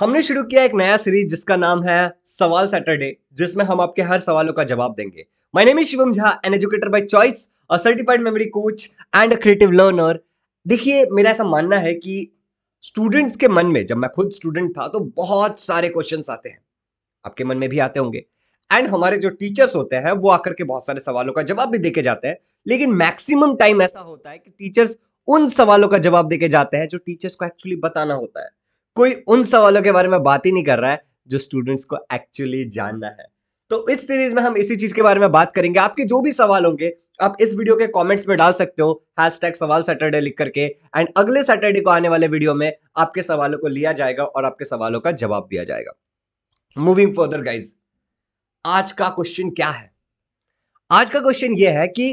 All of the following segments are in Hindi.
हमने शुरू किया एक नया सीरीज जिसका नाम है सवाल सैटरडे जिसमें हम आपके हर सवालों का जवाब देंगे my name is Shivam Jha an educator by choice a certified memory coach and a creative learner देखिए मेरा ऐसा मानना है कि स्टूडेंट्स के मन में जब मैं खुद स्टूडेंट था तो बहुत सारे क्वेश्चन आते हैं आपके मन में भी आते होंगे एंड हमारे जो टीचर्स होते हैं वो आकर के बहुत सारे सवालों का जवाब भी देके जाते हैं लेकिन मैक्सिमम टाइम ऐसा होता है कि टीचर्स उन सवालों का जवाब देके जाते हैं जो टीचर्स को एक्चुअली बताना होता है कोई उन सवालों के बारे में बात ही नहीं कर रहा है जो स्टूडेंट्स को एक्चुअली जानना है तो इस सीरीज में हम इसी चीज के बारे में बात करेंगे आपके जो भी सवाल होंगे आप इस वीडियो के कमेंट्स में डाल सकते हो हैश टैग सवाल सैटरडे लिख करके एंड अगले सैटरडे को आने वाले वीडियो में आपके सवालों को लिया जाएगा और आपके सवालों का जवाब दिया जाएगा मूविंग फर्दर गाइज आज का क्वेश्चन क्या है आज का क्वेश्चन यह है कि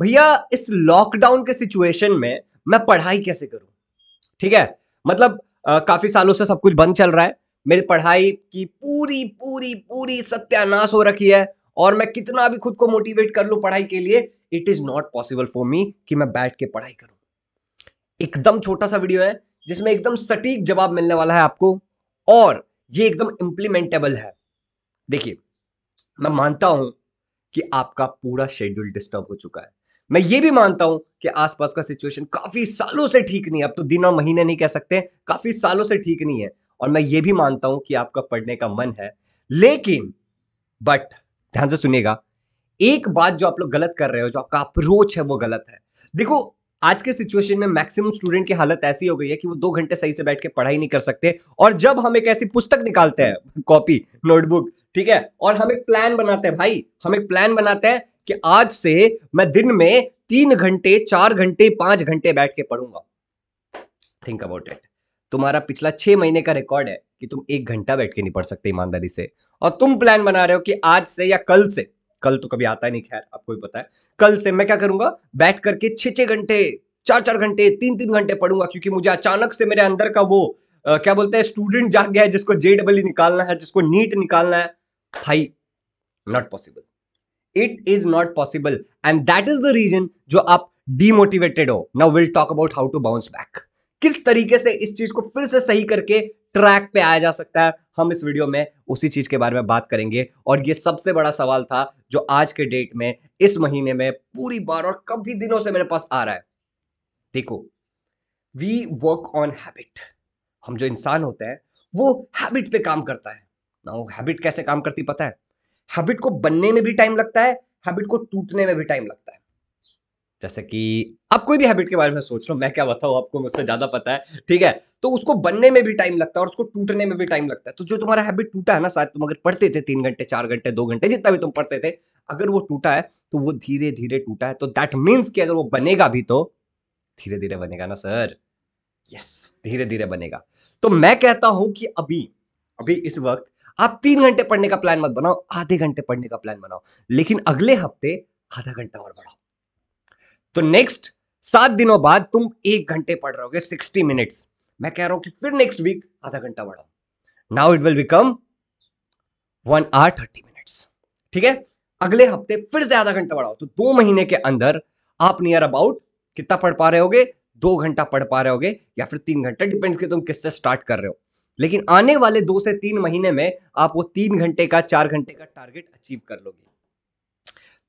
भैया इस लॉकडाउन के सिचुएशन में मैं पढ़ाई कैसे करूं ठीक है मतलब काफ़ी सालों से सब कुछ बंद चल रहा है मेरी पढ़ाई की पूरी पूरी पूरी सत्यानाश हो रखी है और मैं कितना भी खुद को मोटिवेट कर लू पढ़ाई के लिए it is not possible for me कि मैं बैठ के पढ़ाई करूं एकदम छोटा सा वीडियो है जिसमें एकदम सटीक जवाब मिलने वाला है आपको और ये एकदम इम्प्लीमेंटेबल है देखिए मैं मानता हूं कि आपका पूरा शेड्यूल डिस्टर्ब हो चुका है मैं ये भी मानता हूं कि आसपास का सिचुएशन काफी सालों से ठीक नहीं है अब तो दिन और महीने नहीं कह सकते काफी सालों से ठीक नहीं है और मैं ये भी मानता हूं कि आपका पढ़ने का मन है लेकिन बट ध्यान से सुनिएगा एक बात जो आप लोग गलत कर रहे हो जो आपका अप्रोच है वो गलत है देखो आज के सिचुएशन में मैक्सिमम स्टूडेंट की हालत ऐसी हो गई है कि वो दो घंटे सही से बैठ के पढ़ाई नहीं कर सकते और जब हम एक ऐसी पुस्तक निकालते हैं कॉपी नोटबुक ठीक है और हम एक प्लान बनाते हैं भाई हम एक प्लान बनाते हैं कि आज से मैं दिन में तीन घंटे चार घंटे पांच घंटे बैठ के पढ़ूंगा थिंक अबाउट इट तुम्हारा पिछला छह महीने का रिकॉर्ड है कि तुम एक घंटा बैठ के नहीं पढ़ सकते ईमानदारी से और तुम प्लान बना रहे हो कि आज से या कल से कल तो कभी आता ही नहीं खैर आपको भी पता है कल से मैं क्या करूंगा बैठ करके छे छे घंटे चार चार घंटे तीन तीन घंटे पढ़ूंगा क्योंकि मुझे अचानक से मेरे अंदर का वो आ, क्या बोलते हैं स्टूडेंट जाग गया है जिसको जे डबल निकालना है जिसको नीट निकालना है भाई not possible it is not possible and that is the reason जो आप डिमोटिवेटेड हो now will talk about how to bounce back किस तरीके से इस चीज को फिर से सही करके ट्रैक पे आया जा सकता है हम इस वीडियो में उसी चीज के बारे में बात करेंगे और ये सबसे बड़ा सवाल था जो आज के डेट में इस महीने में पूरी बार और कभी दिनों से मेरे पास आ रहा है देखो वी वर्क ऑन हैबिट हम जो इंसान होते हैं वो हैबिट पे काम करता है ना वो हैबिट कैसे काम करती पता है हैबिट को बनने में भी टाइम लगता है हैबिट को टूटने में भी टाइम लगता है जैसे कि आप कोई भी हैबिट के बारे में सोच लो मैं क्या बताऊँ आपको मुझसे ज़्यादा पता है ठीक है तो उसको बनने में भी टाइम लगता है और उसको टूटने में भी टाइम लगता है तो जो तुम्हारा हैबिट टूटा है ना शायद तुम अगर पढ़ते थे तीन घंटे चार घंटे दो घंटे जितना भी तुम पढ़ते थे अगर वो टूटा है तो वो धीरे धीरे टूटा है तो दैट मीन्स कि अगर वो बनेगा भी तो धीरे धीरे बनेगा ना सर यस धीरे धीरे बनेगा तो मैं कहता हूं कि अभी अभी इस वक्त आप तीन घंटे पढ़ने का प्लान मत बनाओ आधे घंटे पढ़ने का प्लान बनाओ लेकिन अगले हफ्ते आधा घंटा और बढ़ाओ तो नेक्स्ट सात दिनों बाद तुम एक घंटे पढ़ रहोगे सिक्सटी मिनट्स मैं कह रहा हूं कि फिर नेक्स्ट वीक आधा घंटा बढ़ाओ now it will become one hour thirty minutes ठीक है अगले हफ्ते फिर से आधा घंटा बढ़ाओ तो दो महीने के अंदर आप नियर अबाउट कितना पढ़ पा रहे होगे दो घंटा पढ़ पा रहे होगे या फिर तीन घंटा डिपेंड्स कि तुम किससे स्टार्ट कर रहे हो लेकिन आने वाले दो से तीन महीने में आप वो तीन घंटे का चार घंटे का टारगेट अचीव कर लोगे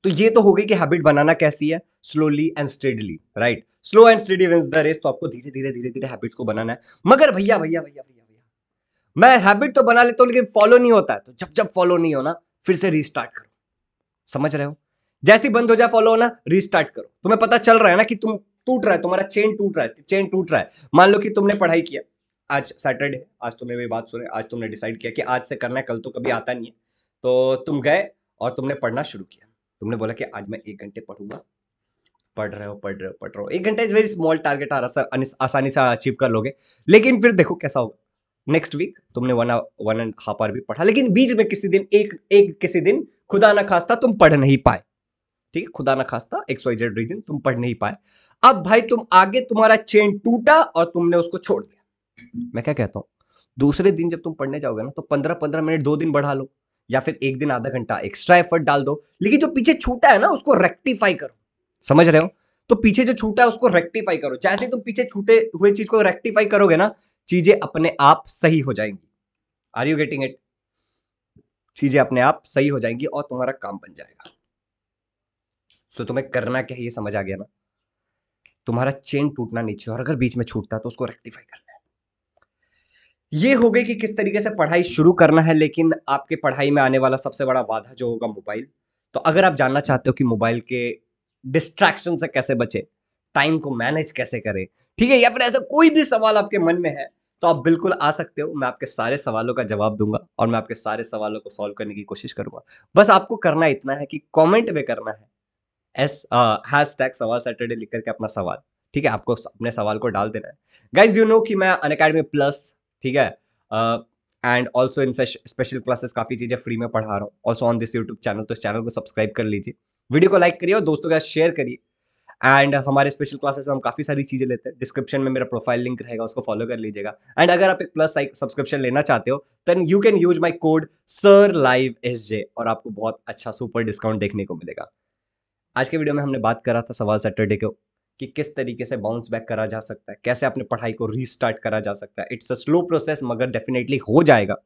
तो ये तो हो गई कि हैबिट बनाना कैसी है slowly and steadily right slow and steady wins the race तो आपको धीरे धीरे धीरे धीरे हैबिट को बनाना है मगर भैया भैया भैया भैया भैया मैं हैबिट तो बना लेता हूँ लेकिन फॉलो नहीं होता है तो जब जब फॉलो नहीं होना फिर से रिस्टार्ट करो समझ रहे हो जैसे बंद हो जाए फॉलो होना रिस्टार्ट करो तुम्हें पता चल रहा है ना कि तुम टूट रहा है तुम्हारा चेन टूट रहा है चेन टूट रहा है मान लो कि तुमने पढ़ाई किया आज सैटरडे है आज तुमने मेरी बात सुने आज तुमने डिसाइड किया कि आज से करना है कल तो कभी आता नहीं है तो तुम गए और तुमने पढ़ना शुरू किया तुमने बोला कि आज मैं एक घंटे पढ़ूंगा पढ़ रहे हो पढ़ रहे हो पढ़ रहे हो एक घंटा इज वेरी स्मॉल टारगेट आ रहा सर आसानी से अचीव कर लोगे लेकिन फिर देखो कैसा होगा नेक्स्ट वीक तुमने one one and half hour भी पढ़ा लेकिन बीच में किसी दिन एक एक किसी दिन खुदा ना खास्ता तुम पढ़ नहीं पाए ठीक है खुदा ना खास्ता एक्स वाई जेड रीजन तुम पढ़ नहीं पाए अब भाई तुम आगे तुम्हारा चेन टूटा और तुमने उसको छोड़ दिया मैं क्या कहता हूँ दूसरे दिन जब तुम पढ़ने जाओगे ना तो पंद्रह पंद्रह मिनट दो दिन बढ़ा लो या फिर एक दिन आधा घंटा एक्स्ट्रा एफर्ट डाल दो लेकिन जो पीछे छूटा है ना उसको रेक्टिफाई करो समझ रहे हो तो पीछे जो छूटा है उसको रेक्टिफाई करो जैसे तुम पीछे छूटे हुए चीज को रेक्टिफाई करोगे ना चीजें अपने आप सही हो जाएंगी आर यू गेटिंग इट चीजें अपने आप सही हो जाएंगी और तुम्हारा काम बन जाएगा तो तुम्हें करना क्या ये समझ आ गया ना तुम्हारा चेन टूटना नीचे और अगर बीच में छूटता तो उसको रेक्टिफाई करना है ये हो गई कि किस तरीके से पढ़ाई शुरू करना है लेकिन आपके पढ़ाई में आने वाला सबसे बड़ा बाधा जो होगा मोबाइल तो अगर आप जानना चाहते हो कि मोबाइल के डिस्ट्रैक्शन से कैसे बचे टाइम को मैनेज कैसे करें ठीक है या फिर ऐसा कोई भी सवाल आपके मन में है तो आप बिल्कुल आ सकते हो मैं आपके सारे सवालों का जवाब दूंगा और मैं आपके सारे सवालों को सॉल्व करने की कोशिश करूंगा बस आपको करना इतना है कि कमेंट में करना है एस हैश टैग सवाल सैटरडे लिख करके अपना सवाल ठीक है आपको अपने सवाल को डाल देना है गाइज यू नो कि मैं अन प्लस ठीक है and also in special classes काफ़ी चीज़ें फ्री में पढ़ा रहा हूँ also on this YouTube channel तो इस चैनल को सब्सक्राइब कर लीजिए वीडियो को लाइक करिए और दोस्तों के साथ शेयर करिए एंड हमारे स्पेशल क्लासेस में हम काफ़ी सारी चीज़ें लेते हैं डिस्क्रिप्शन में मेरा प्रोफाइल लिंक रहेगा उसको फॉलो कर लीजिएगा एंड अगर आप एक प्लस सब्सक्रिप्शन लेना चाहते हो then you can use my code sir live S J और आपको बहुत अच्छा सुपर डिस्काउंट देखने को मिलेगा आज के वीडियो में हमने बात करा था सवाल सैटरडे के कि किस तरीके से बाउंस बैक करा जा सकता है कैसे अपनी पढ़ाई को रीस्टार्ट करा जा सकता है इट्स अ स्लो प्रोसेस मगर डेफिनेटली हो जाएगा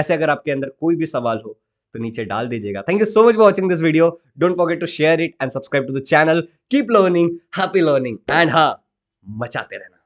ऐसे अगर आपके अंदर कोई भी सवाल हो तो नीचे डाल दीजिएगा thank you so much for watching this video don't forget to share it and subscribe to the channel keep learning happy learning and हाँ मचाते रहना